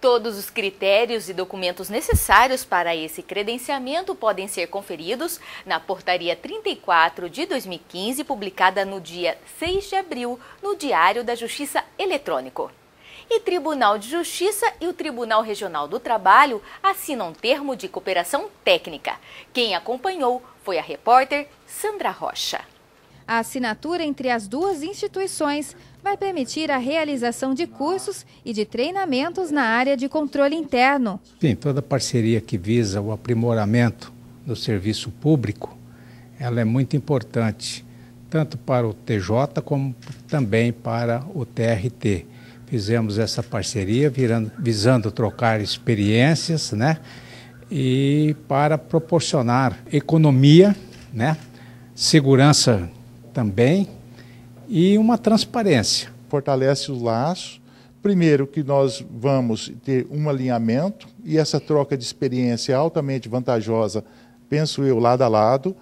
Todos os critérios e documentos necessários para esse credenciamento podem ser conferidos na Portaria 34 de 2015, publicada no dia 6 de abril no Diário da Justiça Eletrônico. E Tribunal de Justiça e o Tribunal Regional do Trabalho assinam termo de cooperação técnica. Quem acompanhou foi a repórter Sandra Rocha. A assinatura entre as duas instituições vai permitir a realização de cursos e de treinamentos na área de controle interno. Sim, toda parceria que visa o aprimoramento do serviço público, ela é muito importante, tanto para o TJ como também para o TRT. Fizemos essa parceria virando, visando trocar experiências, né? E para proporcionar economia, né? Segurança também e uma transparência. Fortalece o laço. Primeiro, que nós vamos ter um alinhamento e essa troca de experiência é altamente vantajosa, penso eu, lado a lado.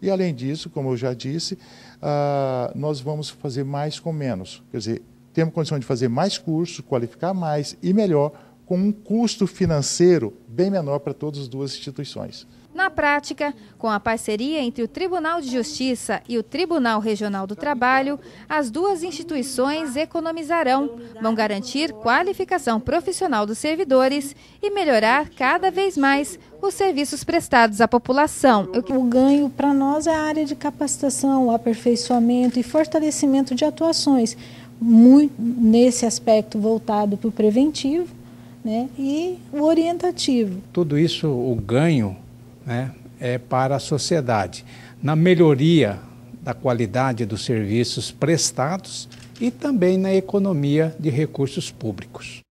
E além disso, como eu já disse, ah, nós vamos fazer mais com menos. Quer dizer, temos condição de fazer mais cursos, qualificar mais e melhor com um custo financeiro bem menor para todas as duas instituições. Na prática, com a parceria entre o Tribunal de Justiça e o Tribunal Regional do Trabalho, as duas instituições economizarão, vão garantir qualificação profissional dos servidores e melhorar cada vez mais os serviços prestados à população. O ganho para nós é a área de capacitação, aperfeiçoamento e fortalecimento de atuações, muito nesse aspecto voltado para o preventivo né, e o orientativo. Tudo isso, o ganho, né, é para a sociedade, na melhoria da qualidade dos serviços prestados e também na economia de recursos públicos.